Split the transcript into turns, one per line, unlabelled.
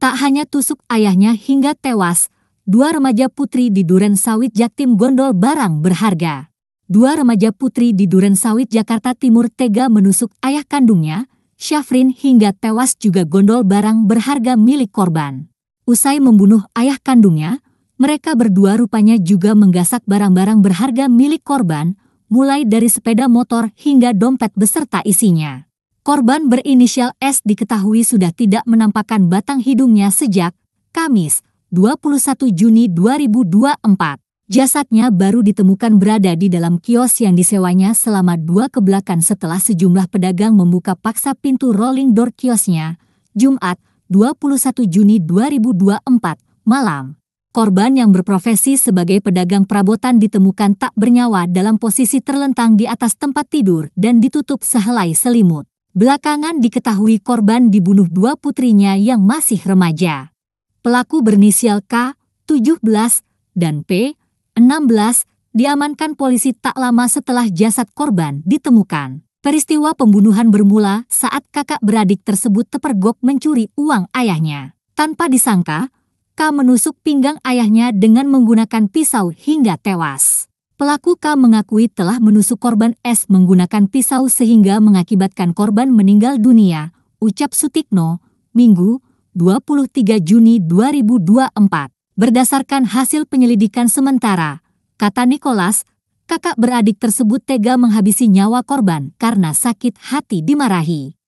Tak hanya tusuk ayahnya hingga tewas, dua remaja putri di Duren Sawit Jaktim gondol barang berharga. Dua remaja putri di Duren Sawit Jakarta Timur tega menusuk ayah kandungnya, Syafrin hingga tewas juga gondol barang berharga milik korban. Usai membunuh ayah kandungnya, mereka berdua rupanya juga menggasak barang-barang berharga milik korban, mulai dari sepeda motor hingga dompet beserta isinya. Korban berinisial S diketahui sudah tidak menampakkan batang hidungnya sejak Kamis, 21 Juni 2024. Jasadnya baru ditemukan berada di dalam kios yang disewanya selama dua kebelakan setelah sejumlah pedagang membuka paksa pintu rolling door kiosnya, Jumat, 21 Juni 2024, malam. Korban yang berprofesi sebagai pedagang perabotan ditemukan tak bernyawa dalam posisi terlentang di atas tempat tidur dan ditutup sehelai selimut. Belakangan diketahui korban dibunuh dua putrinya yang masih remaja. Pelaku berinisial K, 17, dan P, 16, diamankan polisi tak lama setelah jasad korban ditemukan. Peristiwa pembunuhan bermula saat kakak beradik tersebut tepergok mencuri uang ayahnya. Tanpa disangka, K menusuk pinggang ayahnya dengan menggunakan pisau hingga tewas. Pelaku K mengakui telah menusuk korban S menggunakan pisau sehingga mengakibatkan korban meninggal dunia, ucap Sutikno, Minggu, 23 Juni 2024. Berdasarkan hasil penyelidikan sementara, kata Nicholas, kakak beradik tersebut tega menghabisi nyawa korban karena sakit hati dimarahi.